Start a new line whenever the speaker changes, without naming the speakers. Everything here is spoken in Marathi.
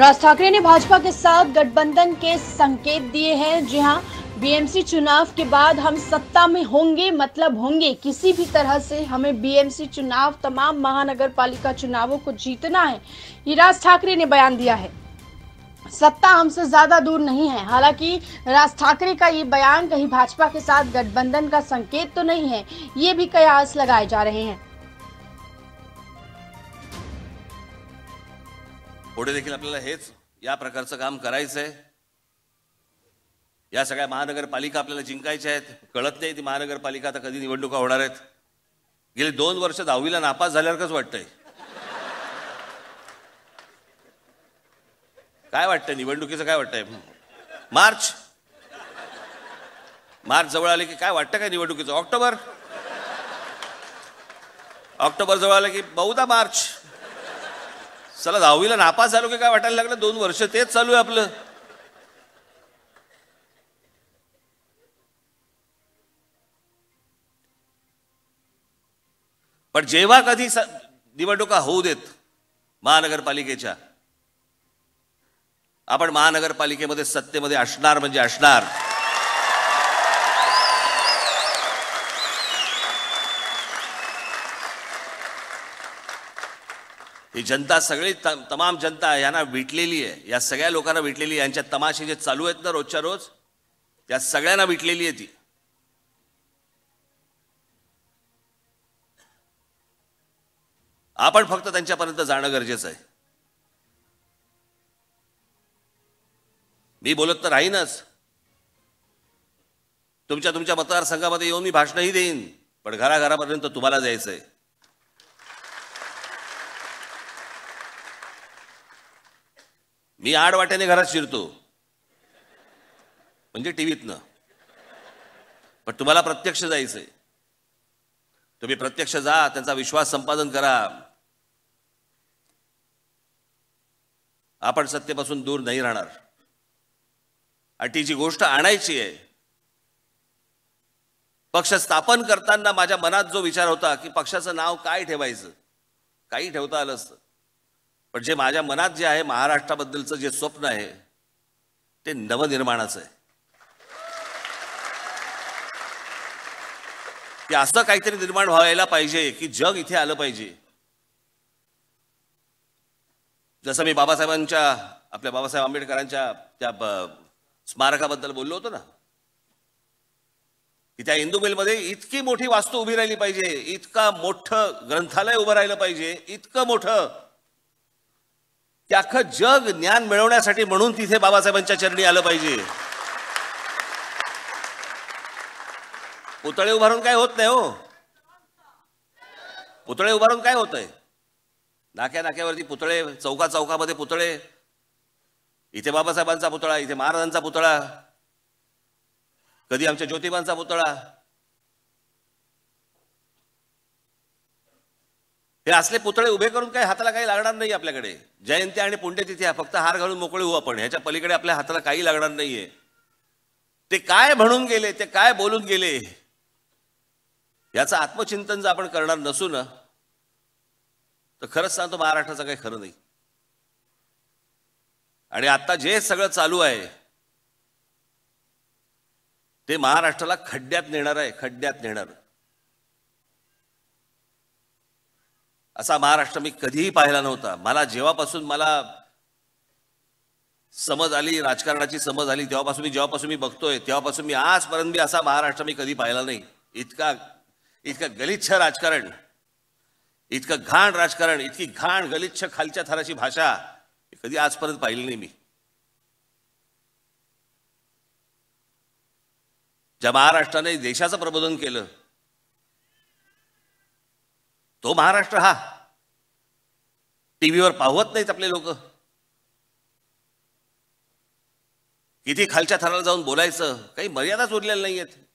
राज ठाकरे ने भाजपा के साथ गठबंधन के संकेत दिए हैं जी हाँ बीएमसी चुनाव के बाद हम सत्ता में होंगे मतलब होंगे किसी भी तरह से हमें बीएमसी चुनाव तमाम महानगर पालिका चुनावों को जीतना है ये राज ठाकरे ने बयान दिया है सत्ता हमसे ज्यादा दूर नहीं है हालांकि राज ठाकरे का ये बयान कहीं भाजपा के साथ गठबंधन का संकेत तो नहीं है ये भी कयास लगाए जा रहे हैं
पुढे देखील आपल्याला हेच या प्रकारचं काम करायचंय या सगळ्या महानगरपालिका आपल्याला जिंकायच्या आहेत कळत नाही ती महानगरपालिका आता कधी निवडणुका होणार आहेत गेली दोन वर्ष दहावीला नापास झाल्यासारखंच वाटतंय काय वाटतंय निवडणुकीचं काय वाटतंय मार्च मार्च जवळ आले की काय वाटतं काय निवडणुकीचं ऑक्टोबर ऑक्टोबर जवळ आलं की बहुधा मार्च चला दहावीला नापास झालो की काय वाटायला लागलं दोन वर्ष तेच चालू आहे आपलं पण जेव्हा कधी निवडणुका होऊ देत महानगरपालिकेच्या आपण महानगरपालिकेमध्ये सत्तेमध्ये असणार म्हणजे असणार ही जनता सगळी त तमाम जनता यांना विटलेली आहे या सगळ्या लोकांना विटलेली आहे यांच्या तमाशे जे चालू आहेत ना रोजच्या रोज त्या सगळ्यांना विटलेली आहे ती आपण फक्त त्यांच्यापर्यंत जाणं गरजेचं आहे मी बोलत तर राहीनच तुमच्या तुमच्या मतदारसंघामध्ये येऊन मी भाषणही देईन पण घराघरापर्यंत तुम्हाला जायचं आहे मी वाट्याने घरात शिरतो म्हणजे टी व्हीतनं पण तुम्हाला प्रत्यक्ष जायचंय तुम्ही प्रत्यक्ष जा त्यांचा विश्वास संपादन करा आपण सत्तेपासून दूर नाही राहणार अटीची गोष्ट आणायची आहे पक्ष स्थापन करताना माझ्या मनात जो विचार होता की पक्षाचं नाव काय ठेवायचं काही ठेवता आलं असतं पण जे माझ्या मनात जे आहे महाराष्ट्राबद्दलचं जे स्वप्न आहे ते नवनिर्माणाचं आहे ते असं काहीतरी निर्माण व्हायला पाहिजे की जग इथे आलं पाहिजे जसं मी बाबासाहेबांच्या आपल्या बाबासाहेब आंबेडकरांच्या त्या स्मारकाबद्दल बोललो होतो ना की त्या इंदू मिलमध्ये इतकी मोठी वास्तू उभी राहिली पाहिजे इतका मोठं ग्रंथालय उभं राहिलं पाहिजे इतकं मोठं त्याखं जग ज्ञान मिळवण्यासाठी म्हणून तिथे बाबासाहेबांच्या चरणी आलं पाहिजे पुतळे उभारून काय होत नाही हो पुतळे उभारून काय होत आहे नाक्या नाक्यावरती पुतळे चौका चौकामध्ये पुतळे इथे बाबासाहेबांचा पुतळा इथे महाराजांचा पुतळा कधी आमच्या ज्योतिबांचा पुतळा हे असले पुतळे उभे करून काही हाताला काही लागणार नाही आपल्याकडे जयंती आणि पुण्यतिथी फक्त हार घालून मोकळे होऊ आपण ह्याच्या पलीकडे आपल्या हाताला काही लागणार नाहीये ते काय म्हणून गेले ते काय बोलून गेले याचं आत्मचिंतन जर आपण करणार नसू ना तर खरंच सांगतो महाराष्ट्राचं काही खरं नाही आणि आता जे सगळं चालू आहे ते महाराष्ट्राला खड्ड्यात नेणार आहे खड्ड्यात नेणार असा महाराष्ट्र मी कधीही पाहिला नव्हता मला जेव्हापासून मला समज आली राजकारणाची समज आली तेव्हापासून मी जेव्हापासून मी बघतोय तेव्हापासून मी आजपर्यंत मी असा महाराष्ट्र मी कधी पाहिला नाही इतका इतकं गलिच्छ राजकारण इतकं घाण राजकारण इतकी घाण गलिच्छ खालच्या थराची भाषा कधी आजपर्यंत पाहिली नाही मी ज्या महाराष्ट्राने देशाचं प्रबोधन केलं तो महाराष्ट्र हा टीव्हीवर पाहवत नाहीत आपले लोक किती खालच्या थराला जाऊन बोलायचं काही मर्यादाच उरलेल्या नाही आहेत